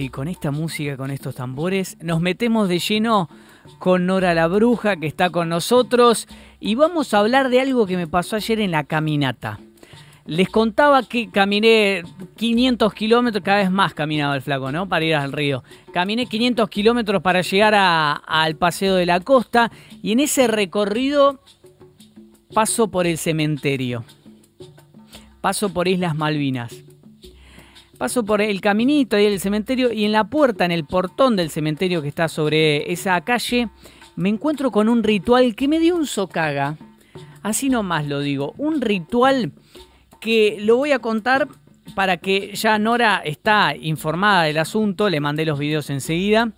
Y con esta música, con estos tambores, nos metemos de lleno con Nora la Bruja que está con nosotros y vamos a hablar de algo que me pasó ayer en la caminata. Les contaba que caminé 500 kilómetros, cada vez más caminaba el flaco, ¿no? Para ir al río. Caminé 500 kilómetros para llegar al Paseo de la Costa y en ese recorrido paso por el cementerio, paso por Islas Malvinas paso por el caminito y el cementerio y en la puerta, en el portón del cementerio que está sobre esa calle, me encuentro con un ritual que me dio un socaga. Así nomás lo digo, un ritual que lo voy a contar para que ya Nora está informada del asunto, le mandé los videos enseguida.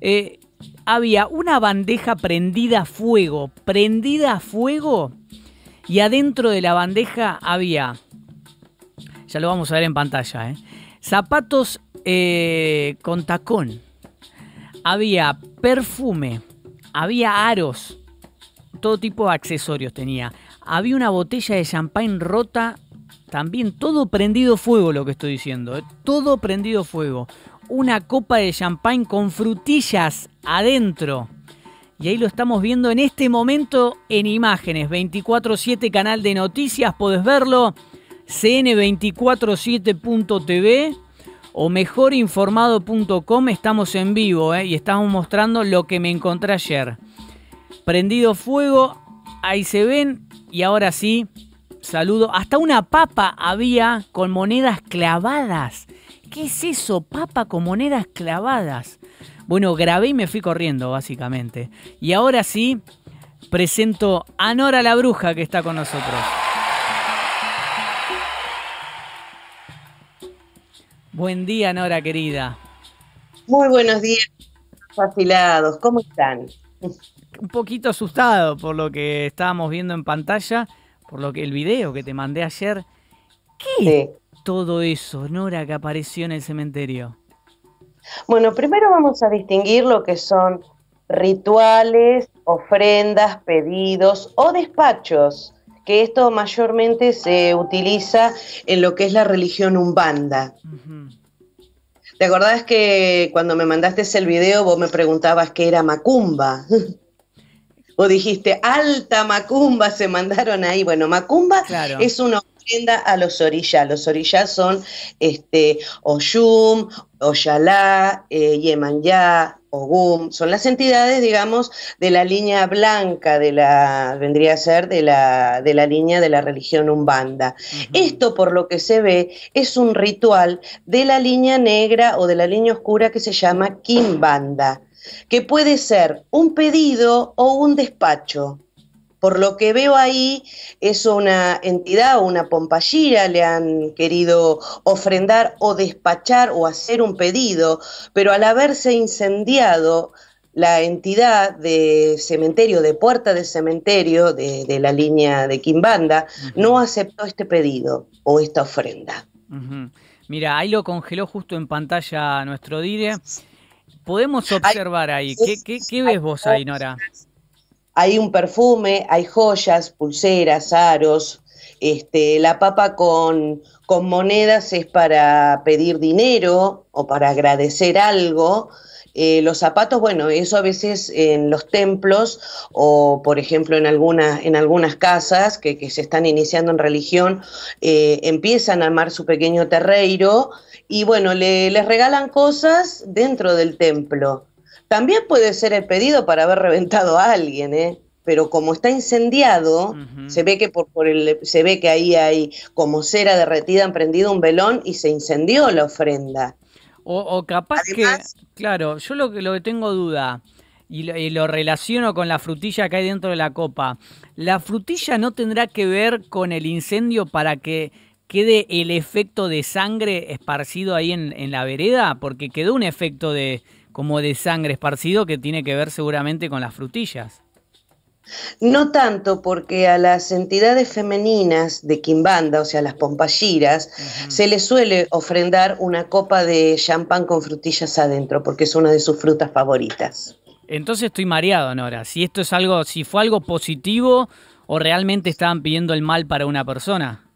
Eh, había una bandeja prendida a fuego, prendida a fuego, y adentro de la bandeja había, ya lo vamos a ver en pantalla, ¿eh? zapatos eh, con tacón, había perfume, había aros, todo tipo de accesorios tenía. Había una botella de champán rota, también todo prendido fuego lo que estoy diciendo, eh, todo prendido fuego. Una copa de champán con frutillas adentro. Y ahí lo estamos viendo en este momento en imágenes. 24-7 canal de noticias, podés verlo cn247.tv o mejorinformado.com estamos en vivo eh, y estamos mostrando lo que me encontré ayer. Prendido fuego, ahí se ven y ahora sí, saludo. Hasta una papa había con monedas clavadas. ¿Qué es eso? Papa con monedas clavadas. Bueno, grabé y me fui corriendo, básicamente. Y ahora sí, presento a Nora la Bruja que está con nosotros. Buen día, Nora, querida. Muy buenos días, afilados. ¿Cómo están? Un poquito asustado por lo que estábamos viendo en pantalla, por lo que el video que te mandé ayer. ¿Qué todo eso, Nora, que apareció en el cementerio? Bueno, primero vamos a distinguir lo que son rituales, ofrendas, pedidos o despachos que esto mayormente se utiliza en lo que es la religión umbanda. ¿Te acordás que cuando me mandaste el video vos me preguntabas qué era Macumba? o dijiste, alta Macumba se mandaron ahí. Bueno, Macumba es una ofrenda a los orillas. Los orillas son este, Oyum, Oyalá, eh, Yemanyá, Ogum, son las entidades, digamos, de la línea blanca de la, vendría a ser de la, línea de la religión umbanda. Esto, por lo que se ve, es un ritual de la línea negra o de la línea oscura que se llama Kimbanda, que puede ser un pedido o un despacho por lo que veo ahí, es una entidad una pompallera, le han querido ofrendar o despachar o hacer un pedido, pero al haberse incendiado la entidad de cementerio, de puerta de cementerio de, la línea de Quimbanda, no aceptó este pedido o esta ofrenda. Mira, ahí lo congeló justo en pantalla nuestro Dire. Podemos observar ahí. ¿Qué, qué, qué ves vos ahí, Nora? hay un perfume, hay joyas, pulseras, aros, este, la papa con, monedas es para pedir dinero o para agradecer algo. Eh, los zapatos, bueno, eso a veces en los templos o, por ejemplo, en algunas, en algunas casas que, se están iniciando en religión, eh, empiezan a amar su pequeño terreiro y, bueno, le, les regalan cosas dentro del templo. También puede ser el pedido para haber reventado a alguien, ¿eh? pero como está incendiado, se ve que por, por el, se ve que ahí hay como cera derretida, han prendido un velón y se incendió la ofrenda. O, capaz que, claro, yo lo que lo que tengo duda y lo, y lo, relaciono con la frutilla que hay dentro de la copa. La frutilla no tendrá que ver con el incendio para que quede el efecto de sangre esparcido ahí en, en la vereda, porque quedó un efecto de, como de sangre esparcido que tiene que ver seguramente con las frutillas. No tanto, porque a las entidades femeninas de Quimbanda, o sea, las pompalliras, se les suele ofrendar una copa de champán con frutillas adentro, porque es una de sus frutas favoritas. Entonces estoy mareado, Nora. Si esto es algo, si fue algo positivo o realmente estaban pidiendo el mal para una persona.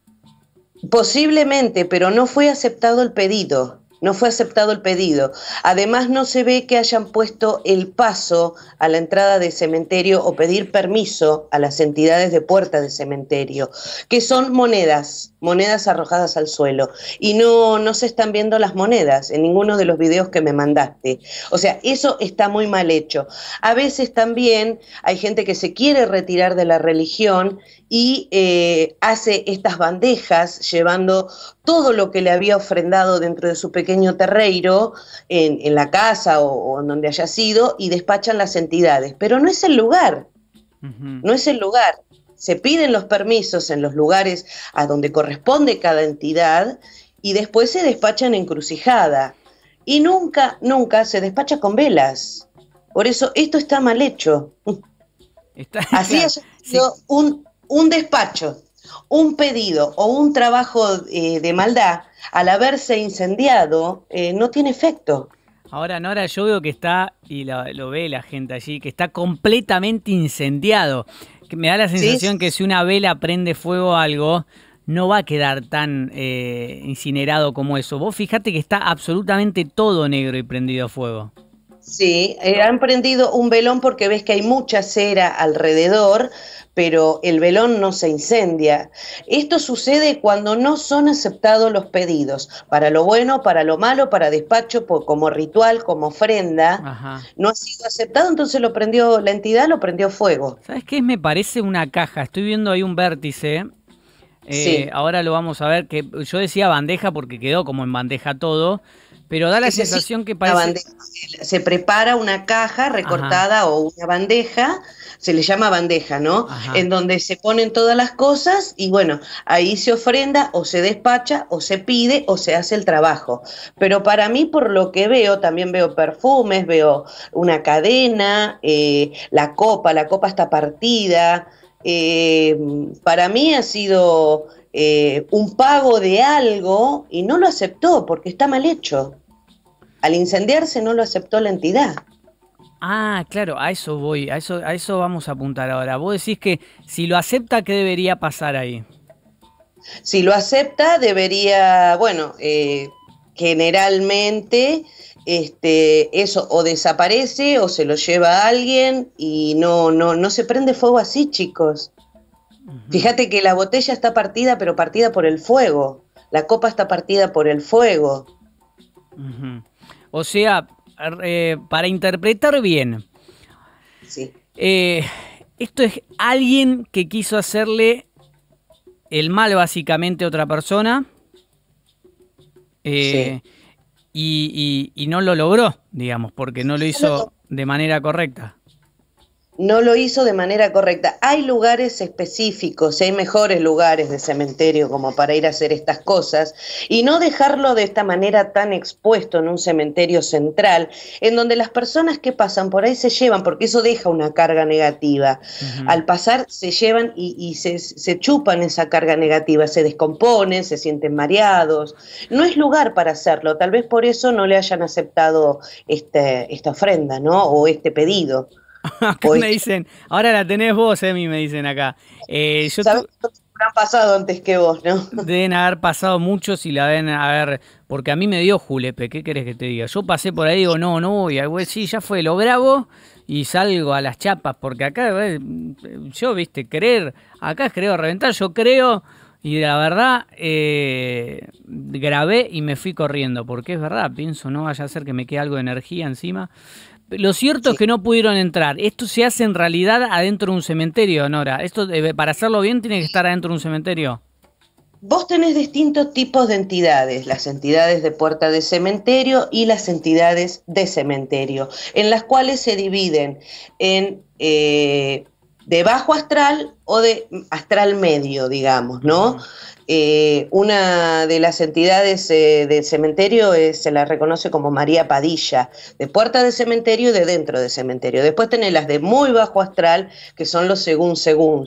Posiblemente, pero no fue aceptado el pedido. No fue aceptado el pedido. Además, no se ve que hayan puesto el paso a la entrada de cementerio o pedir permiso a las entidades de puerta de cementerio, que son monedas monedas arrojadas al suelo. Y no, no se están viendo las monedas en ninguno de los videos que me mandaste. O sea, eso está muy mal hecho. A veces también hay gente que se quiere retirar de la religión y eh, hace estas bandejas llevando todo lo que le había ofrendado dentro de su pequeño terreiro, en, la casa o, en donde haya sido, y despachan las entidades. Pero no es el lugar, no es el lugar se piden los permisos en los lugares a donde corresponde cada entidad y después se despachan en encrucijada. Y nunca, nunca se despacha con velas. Por eso esto está mal hecho. Así es. un, un, despacho, un pedido o un trabajo eh, de maldad, al haberse incendiado, eh, no tiene efecto. Ahora, Nora, yo veo que está, y lo ve la gente allí, que está completamente incendiado me da la sensación que si una vela prende fuego algo, no va a quedar tan eh, incinerado como eso. Vos fijate que está absolutamente todo negro y prendido a fuego. Sí, eh, han prendido un velón porque ves que hay mucha cera alrededor, pero el velón no se incendia. Esto sucede cuando no son aceptados los pedidos, para lo bueno, para lo malo, para despacho, como ritual, como ofrenda. No ha sido aceptado, entonces lo prendió la entidad, lo prendió fuego. ¿Sabes qué? Me parece una caja. Estoy viendo ahí un vértice eh, ahora lo vamos a ver, que yo decía bandeja porque quedó como en bandeja todo, pero da la sensación que parece... Bandeja, eh, se prepara una caja recortada o una bandeja, se le llama bandeja, ¿no? En donde se ponen todas las cosas y bueno, ahí se ofrenda o se despacha o se pide o se hace el trabajo. Pero para mí, por lo que veo, también veo perfumes, veo una cadena, eh, la copa, la copa está partida. Eh, para mí ha sido eh, un pago de algo y no lo aceptó porque está mal hecho. Al incendiarse no lo aceptó la entidad. Ah, claro, a eso voy, a eso, a eso vamos a apuntar ahora. Vos decís que si lo acepta, ¿qué debería pasar ahí? Si lo acepta, debería, bueno, eh, generalmente este, eso o desaparece o se lo lleva a alguien y no, no, no se prende fuego así, chicos. Fíjate que la botella está partida, pero partida por el fuego. La copa está partida por el fuego. O sea, para interpretar bien, eh, esto es alguien que quiso hacerle el mal básicamente a otra persona. Eh, y, no lo logró, digamos, porque no lo hizo de manera correcta no lo hizo de manera correcta. Hay lugares específicos, hay mejores lugares de cementerio como para ir a hacer estas cosas y no dejarlo de esta manera tan expuesto en un cementerio central, en donde las personas que pasan por ahí se llevan, porque eso deja una carga negativa. Al pasar se llevan y, se, chupan esa carga negativa, se descomponen, se sienten mareados. No es lugar para hacerlo, tal vez por eso no le hayan aceptado este, esta ofrenda, ¿no? O este pedido. acá me dicen, ahora la tenés vos, Emi, me dicen acá. Eh, yo Han pasado antes que vos, ¿no? Deben haber pasado muchos y la deben haber. Porque a mí me dio Julepe, ¿qué querés que te diga? Yo pasé por ahí y digo, no, no voy. Güey, ah, pues sí, ya fue, lo grabo y salgo a las chapas. Porque acá, eh, yo, viste, creer. Acá creo reventar, yo creo. Y la verdad, eh, grabé y me fui corriendo, porque es verdad, pienso, no vaya a ser que me quede algo de energía encima. Lo cierto es que no pudieron entrar. Esto se hace en realidad adentro de un cementerio, Nora. Esto, eh, para hacerlo bien, tiene que estar adentro de un cementerio. Vos tenés distintos tipos de entidades, las entidades de puerta de cementerio y las entidades de cementerio, en las cuales se dividen en eh, de bajo astral o de astral medio, digamos, ¿no? Eh, una de las entidades eh, del cementerio eh, se la reconoce como María Padilla, de puerta de cementerio y de dentro de cementerio. Después tiene las de muy bajo astral, que son los según según,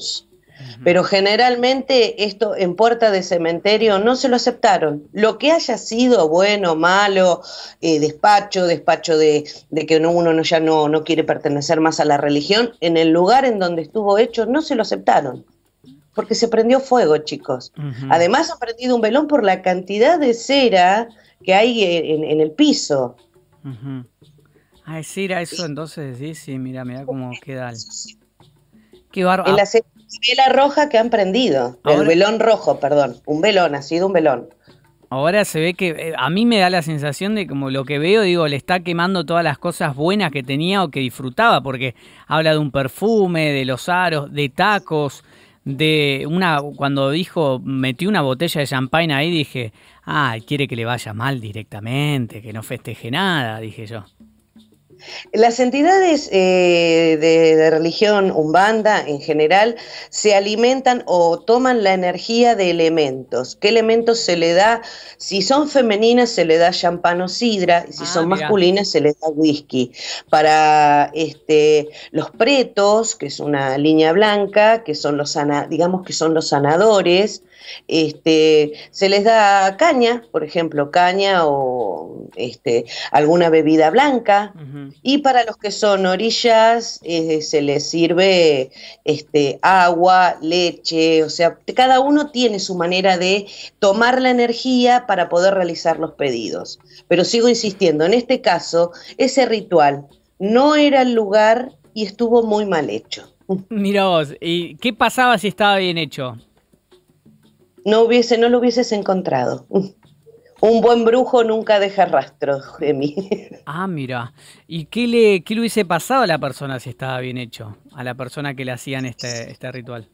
pero generalmente esto en puerta de cementerio no se lo aceptaron. Lo que haya sido bueno, malo, eh, despacho, despacho de, que uno no, ya no, no quiere pertenecer más a la religión, en el lugar en donde estuvo hecho no se lo aceptaron porque se prendió fuego, chicos. Además han prendido un velón por la cantidad de cera que hay en, el piso. A eso, entonces sí, sí, mira, mira cómo queda. En ah. la vela roja que han prendido, el velón rojo, perdón, un velón, ha sido un velón. Ahora se ve que eh, a mí me da la sensación de como lo que veo, digo, le está quemando todas las cosas buenas que tenía o que disfrutaba, porque habla de un perfume, de los aros, de tacos, de una cuando dijo metí una botella de champagne ahí dije, ah, quiere que le vaya mal directamente, que no festeje nada, dije yo. Las entidades eh, de, religión umbanda en general se alimentan o toman la energía de elementos. ¿Qué elementos se le da? Si son femeninas se le da champán o sidra, y si ah, son masculinas se le da whisky. Para este, los pretos, que es una línea blanca, que son los digamos que son los sanadores, este, se les da caña, por ejemplo, caña o este, alguna bebida blanca. Y para los que son orillas, eh, se les sirve este, agua, leche, o sea, cada uno tiene su manera de tomar la energía para poder realizar los pedidos. Pero sigo insistiendo, en este caso, ese ritual no era el lugar y estuvo muy mal hecho. Mira vos, ¿y qué pasaba si estaba bien hecho? no, hubiese, no lo hubieses encontrado. Un buen brujo nunca deja rastro, mí. Ah, mira. ¿Y qué le, qué le hubiese pasado a la persona si estaba bien hecho? A la persona que le hacían este, este ritual.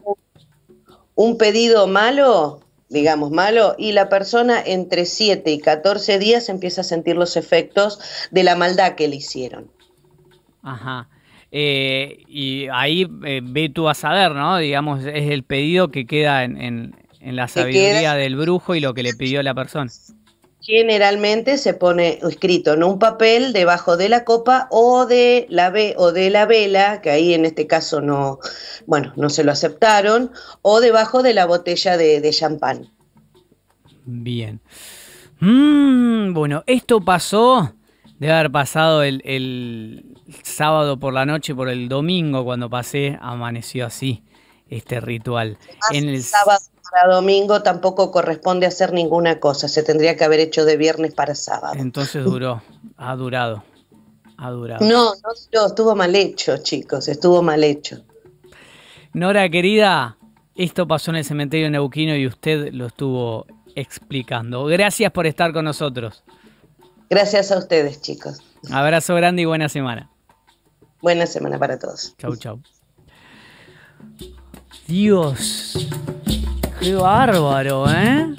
Un pedido malo, digamos malo, y la persona entre 7 y 14 días empieza a sentir los efectos de la maldad que le hicieron. Ajá. Eh, y ahí eh, ve tú a saber, ¿no? Digamos, es el pedido que queda en, en la sabiduría del brujo y lo que le pidió la persona. Generalmente se pone escrito en un papel debajo de la copa o de la, o de la vela, que ahí en este caso no, bueno, no se lo aceptaron, o debajo de la botella de, champán. Bien. Mm, bueno, esto pasó, debe haber pasado el, sábado por la noche, por el domingo cuando pasé, amaneció así este ritual. en el sábado para domingo tampoco corresponde hacer ninguna cosa, se tendría que haber hecho de viernes para sábado. Entonces duró, ha durado, ha durado. No, no, estuvo mal hecho, chicos, estuvo mal hecho. Nora, querida, esto pasó en el cementerio neuquino y usted lo estuvo explicando. Gracias por estar con nosotros. Gracias a ustedes, chicos. Abrazo grande y buena semana. Buena semana para todos. Chau, chau. Dios. You are Wario, eh?